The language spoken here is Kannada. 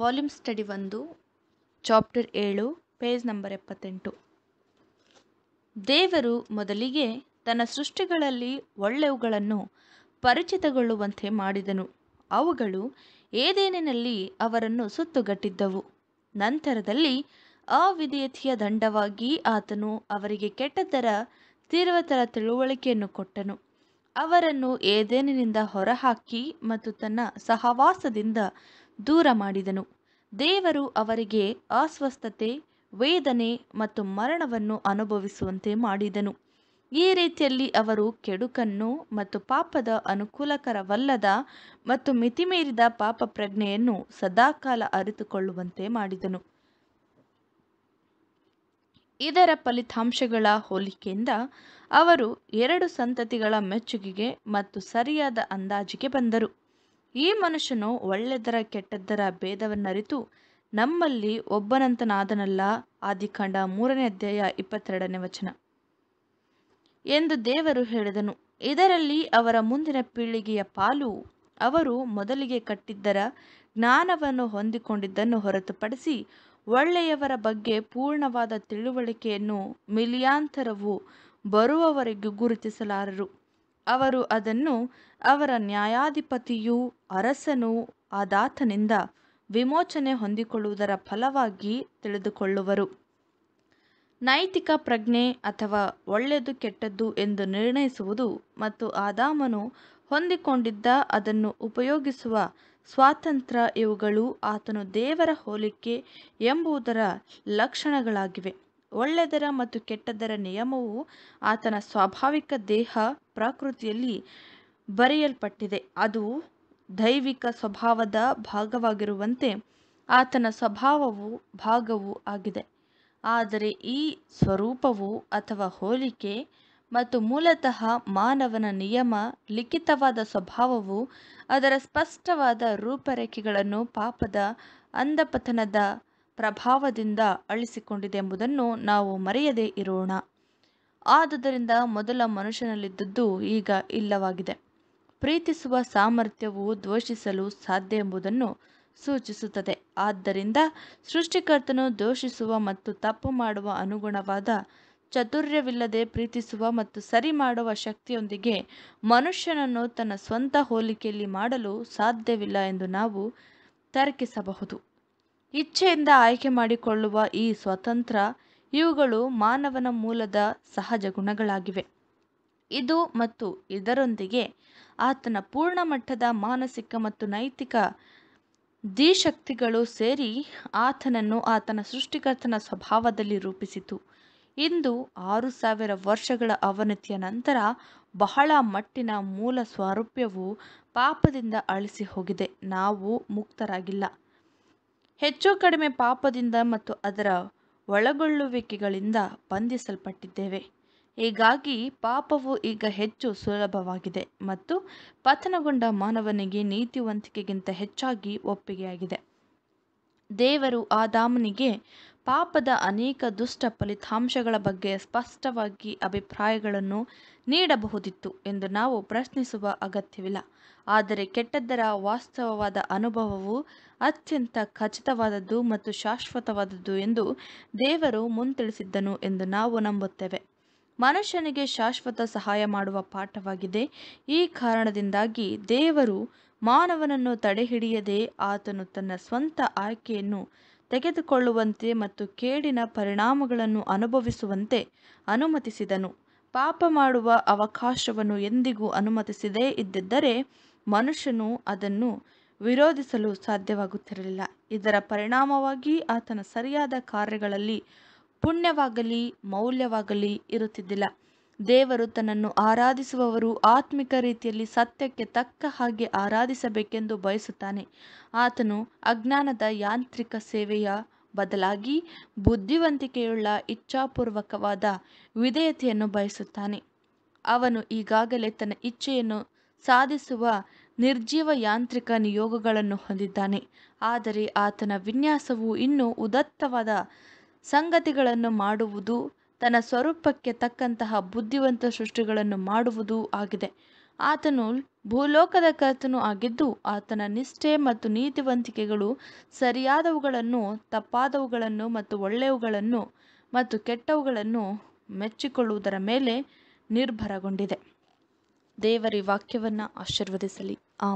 ವಾಲ್ಯೂಮ್ ಸ್ಟಡಿ ಒಂದು ಚಾಪ್ಟರ್ ಏಳು ಪೇಜ್ ನಂಬರ್ ಎಪ್ಪತ್ತೆಂಟು ದೇವರು ಮೊದಲಿಗೆ ತನ್ನ ಸೃಷ್ಟಿಗಳಲ್ಲಿ ಒಳ್ಳೆಯವುಗಳನ್ನು ಪರಿಚಿತಗೊಳ್ಳುವಂತೆ ಮಾಡಿದನು ಅವುಗಳು ಏದೇನಿನಲ್ಲಿ ಅವರನ್ನು ಸುತ್ತುಗಟ್ಟಿದ್ದವು ನಂತರದಲ್ಲಿ ಅವಿಧೇಯತೆಯ ದಂಡವಾಗಿ ಆತನು ಅವರಿಗೆ ಕೆಟ್ಟದ್ದರ ತೀವ್ರತರ ತಿಳುವಳಿಕೆಯನ್ನು ಕೊಟ್ಟನು ಅವರನ್ನು ಏದೇನಿನಿಂದ ಹೊರಹಾಕಿ ಮತ್ತು ತನ್ನ ಸಹವಾಸದಿಂದ ದೂರ ಮಾಡಿದನು ದೇವರು ಅವರಿಗೆ ಅಸ್ವಸ್ಥತೆ ವೇದನೆ ಮತ್ತು ಮರಣವನ್ನು ಅನುಭವಿಸುವಂತೆ ಮಾಡಿದನು ಈ ರೀತಿಯಲ್ಲಿ ಅವರು ಕೆಡುಕನ್ನು ಮತ್ತು ಪಾಪದ ಅನುಕೂಲಕರವಲ್ಲದ ಮತ್ತು ಮಿತಿಮೀರಿದ ಪಾಪ ಪ್ರಜ್ಞೆಯನ್ನು ಸದಾಕಾಲ ಅರಿತುಕೊಳ್ಳುವಂತೆ ಮಾಡಿದನು ಇದರ ಫಲಿತಾಂಶಗಳ ಹೋಲಿಕೆಯಿಂದ ಅವರು ಎರಡು ಸಂತತಿಗಳ ಮೆಚ್ಚುಗೆಗೆ ಮತ್ತು ಸರಿಯಾದ ಅಂದಾಜಿಗೆ ಬಂದರು ಈ ಮನುಷ್ಯನು ಒಳ್ಳೆದರ ಕೆಟ್ಟದ್ದರ ಭೇದವನ್ನರಿತು ನಮ್ಮಲ್ಲಿ ಒಬ್ಬನಂತನಾದನಲ್ಲ ಆದಿಕಾಂಡ ಮೂರನೇ ಅಧ್ಯಾಯ ಇಪ್ಪತ್ತೆರಡನೇ ವಚನ ಎಂದು ದೇವರು ಹೇಳಿದನು ಇದರಲ್ಲಿ ಅವರ ಮುಂದಿನ ಪೀಳಿಗೆಯ ಪಾಲು ಅವರು ಮೊದಲಿಗೆ ಕಟ್ಟಿದ್ದರ ಜ್ಞಾನವನ್ನು ಹೊಂದಿಕೊಂಡಿದ್ದನ್ನು ಹೊರತುಪಡಿಸಿ ಒಳ್ಳೆಯವರ ಬಗ್ಗೆ ಪೂರ್ಣವಾದ ತಿಳುವಳಿಕೆಯನ್ನು ಮಿಲಿಯಾಂತರವು ಬರುವವರೆಗೂ ಗುರುತಿಸಲಾರರು ಅವರು ಅದನ್ನು ಅವರ ನ್ಯಾಯಾಧಿಪತಿಯು ಅರಸನೂ ಆದಾತನಿಂದ ವಿಮೋಚನೆ ಹೊಂದಿಕೊಳ್ಳುವುದರ ಫಲವಾಗಿ ತಿಳಿದುಕೊಳ್ಳುವರು ನೈತಿಕ ಪ್ರಜ್ಞೆ ಅಥವಾ ಒಳ್ಳೆಯದು ಕೆಟ್ಟದ್ದು ಎಂದು ನಿರ್ಣಯಿಸುವುದು ಮತ್ತು ಆದಾಮನು ಹೊಂದಿಕೊಂಡಿದ್ದ ಅದನ್ನು ಉಪಯೋಗಿಸುವ ಸ್ವಾತಂತ್ರ್ಯ ಇವುಗಳು ಆತನು ದೇವರ ಹೋಲಿಕೆ ಎಂಬುದರ ಲಕ್ಷಣಗಳಾಗಿವೆ ಒಳ್ಳೆಯದರ ಮತ್ತು ಕೆಟ್ಟದರ ನಿಯಮವು ಆತನ ಸ್ವಾಭಾವಿಕ ದೇಹ ಪ್ರಕೃತಿಯಲ್ಲಿ ಬರೆಯಲ್ಪಟ್ಟಿದೆ ಅದು ದೈವಿಕ ಸ್ವಭಾವದ ಭಾಗವಾಗಿರುವಂತೆ ಆತನ ಸ್ವಭಾವವು ಭಾಗವೂ ಆಗಿದೆ ಆದರೆ ಈ ಸ್ವರೂಪವು ಅಥವಾ ಹೋಲಿಕೆ ಮತ್ತು ಮೂಲತಃ ಮಾನವನ ನಿಯಮ ಲಿಖಿತವಾದ ಸ್ವಭಾವವು ಅದರ ಸ್ಪಷ್ಟವಾದ ರೂಪರೇಖೆಗಳನ್ನು ಪಾಪದ ಅಂಧಪತನದ ಪ್ರಭಾವದಿಂದ ಅಳಿಸಿಕೊಂಡಿದೆ ಎಂಬುದನ್ನು ನಾವು ಮರೆಯದೇ ಇರೋಣ ಆದುದರಿಂದ ಮೊದಲ ಮನುಷ್ಯನಲ್ಲಿದ್ದದ್ದು ಈಗ ಇಲ್ಲವಾಗಿದೆ ಪ್ರೀತಿಸುವ ಸಾಮರ್ಥ್ಯವು ದ್ವೇಷಿಸಲು ಸಾಧ್ಯ ಎಂಬುದನ್ನು ಸೂಚಿಸುತ್ತದೆ ಆದ್ದರಿಂದ ಸೃಷ್ಟಿಕರ್ತನು ದೋಷಿಸುವ ಮತ್ತು ತಪ್ಪು ಮಾಡುವ ಅನುಗುಣವಾದ ಚಾತುರ್ಯವಿಲ್ಲದೆ ಪ್ರೀತಿಸುವ ಮತ್ತು ಸರಿ ಮಾಡುವ ಶಕ್ತಿಯೊಂದಿಗೆ ಮನುಷ್ಯನನ್ನು ತನ್ನ ಸ್ವಂತ ಹೋಲಿಕೆಯಲ್ಲಿ ಮಾಡಲು ಸಾಧ್ಯವಿಲ್ಲ ಎಂದು ನಾವು ತರ್ಕಿಸಬಹುದು ಇಚ್ಛೆಯಿಂದ ಆಯ್ಕೆ ಮಾಡಿಕೊಳ್ಳುವ ಈ ಸ್ವತಂತ್ರ ಇವುಗಳು ಮಾನವನ ಮೂಲದ ಸಹಜ ಗುಣಗಳಾಗಿವೆ ಇದು ಮತ್ತು ಇದರೊಂದಿಗೆ ಆತನ ಪೂರ್ಣ ಮಟ್ಟದ ಮಾನಸಿಕ ಮತ್ತು ನೈತಿಕ ದಿಶಕ್ತಿಗಳು ಸೇರಿ ಆತನನ್ನು ಆತನ ಸೃಷ್ಟಿಕರ್ತನ ಸ್ವಭಾವದಲ್ಲಿ ರೂಪಿಸಿತು ಇಂದು ಆರು ಸಾವಿರ ವರ್ಷಗಳ ಅವನತಿಯ ನಂತರ ಬಹಳ ಮಟ್ಟಿನ ಮೂಲ ಸ್ವಾರೂಪ್ಯವು ಪಾಪದಿಂದ ಅಳಿಸಿ ಹೋಗಿದೆ ನಾವು ಮುಕ್ತರಾಗಿಲ್ಲ ಹೆಚ್ಚು ಕಡಿಮೆ ಪಾಪದಿಂದ ಮತ್ತು ಅದರ ಒಳಗೊಳ್ಳುವಿಕೆಗಳಿಂದ ಬಂಧಿಸಲ್ಪಟ್ಟಿದ್ದೇವೆ ಹೀಗಾಗಿ ಪಾಪವು ಈಗ ಹೆಚ್ಚು ಸುಲಭವಾಗಿದೆ ಮತ್ತು ಪತನಗೊಂಡ ಮಾನವನಿಗೆ ನೀತಿವಂತಿಕೆಗಿಂತ ಹೆಚ್ಚಾಗಿ ಒಪ್ಪಿಗೆಯಾಗಿದೆ ದೇವರು ಆ ದಾಮನಿಗೆ ಪಾಪದ ಅನೇಕ ದುಷ್ಟ ಫಲಿತಾಂಶಗಳ ಬಗ್ಗೆ ಸ್ಪಷ್ಟವಾಗಿ ಅಭಿಪ್ರಾಯಗಳನ್ನು ನೀಡಬಹುದಿತ್ತು ಎಂದು ನಾವು ಪ್ರಶ್ನಿಸುವ ಅಗತ್ಯವಿಲ್ಲ ಆದರೆ ಕೆಟ್ಟದ್ದರ ವಾಸ್ತವವಾದ ಅನುಭವವು ಅತ್ಯಂತ ಖಚಿತವಾದದ್ದು ಮತ್ತು ಶಾಶ್ವತವಾದದ್ದು ಎಂದು ದೇವರು ಮುಂತಿಳಿಸಿದ್ದನು ಎಂದು ನಾವು ನಂಬುತ್ತೇವೆ ಮನುಷ್ಯನಿಗೆ ಶಾಶ್ವತ ಸಹಾಯ ಮಾಡುವ ಪಾಠವಾಗಿದೆ ಈ ಕಾರಣದಿಂದಾಗಿ ದೇವರು ಮಾನವನನ್ನು ತಡೆಹಿಡಿಯದೆ ಆತನು ತನ್ನ ಸ್ವಂತ ಆಯ್ಕೆಯನ್ನು ತೆಗೆದುಕೊಳ್ಳುವಂತೆ ಮತ್ತು ಕೇಡಿನ ಪರಿಣಾಮಗಳನ್ನು ಅನುಭವಿಸುವಂತೆ ಅನುಮತಿಸಿದನು ಪಾಪ ಮಾಡುವ ಅವಕಾಶವನ್ನು ಎಂದಿಗೂ ಅನುಮತಿಸದೇ ಇದ್ದಿದ್ದರೆ ಮನುಷ್ಯನು ಅದನ್ನು ವಿರೋಧಿಸಲು ಸಾಧ್ಯವಾಗುತ್ತಿರಲಿಲ್ಲ ಇದರ ಪರಿಣಾಮವಾಗಿ ಆತನ ಸರಿಯಾದ ಕಾರ್ಯಗಳಲ್ಲಿ ಪುಣ್ಯವಾಗಲಿ ಮೌಲ್ಯವಾಗಲಿ ಇರುತ್ತಿದ್ದಿಲ್ಲ ದೇವರು ತನ್ನನ್ನು ಆರಾಧಿಸುವವರು ಆತ್ಮಿಕ ರೀತಿಯಲ್ಲಿ ಸತ್ಯಕ್ಕೆ ತಕ್ಕ ಹಾಗೆ ಆರಾಧಿಸಬೇಕೆಂದು ಬಯಸುತ್ತಾನೆ ಆತನು ಅಜ್ಞಾನದ ಯಾಂತ್ರಿಕ ಸೇವೆಯ ಬದಲಾಗಿ ಬುದ್ಧಿವಂತಿಕೆಯುಳ್ಳ ಇಚ್ಛಾಪೂರ್ವಕವಾದ ವಿಧೇಯತೆಯನ್ನು ಬಯಸುತ್ತಾನೆ ಅವನು ಈಗಾಗಲೇ ತನ್ನ ಇಚ್ಛೆಯನ್ನು ಸಾಧಿಸುವ ನಿರ್ಜೀವ ಯಾಂತ್ರಿಕ ನಿಯೋಗಗಳನ್ನು ಹೊಂದಿದ್ದಾನೆ ಆದರೆ ಆತನ ವಿನ್ಯಾಸವು ಇನ್ನೂ ಉದತ್ತವಾದ ಸಂಗತಿಗಳನ್ನು ಮಾಡುವುದು ತನ್ನ ಸ್ವರೂಪಕ್ಕೆ ತಕ್ಕಂತಹ ಬುದ್ಧಿವಂತ ಸೃಷ್ಟಿಗಳನ್ನು ಮಾಡುವುದೂ ಆಗಿದೆ ಆತನು ಭೂಲೋಕದ ಕರ್ತನೂ ಆಗಿದ್ದು ಆತನ ನಿಷ್ಠೆ ಮತ್ತು ನೀತಿವಂತಿಕೆಗಳು ಸರಿಯಾದವುಗಳನ್ನು ತಪ್ಪಾದವುಗಳನ್ನು ಮತ್ತು ಒಳ್ಳೆಯವುಗಳನ್ನು ಮತ್ತು ಕೆಟ್ಟವುಗಳನ್ನು ಮೆಚ್ಚಿಕೊಳ್ಳುವುದರ ಮೇಲೆ ನಿರ್ಭರಗೊಂಡಿದೆ ದೇವರಿ ವಾಕ್ಯವನ್ನು ಆಶೀರ್ವದಿಸಲಿ ಆಮ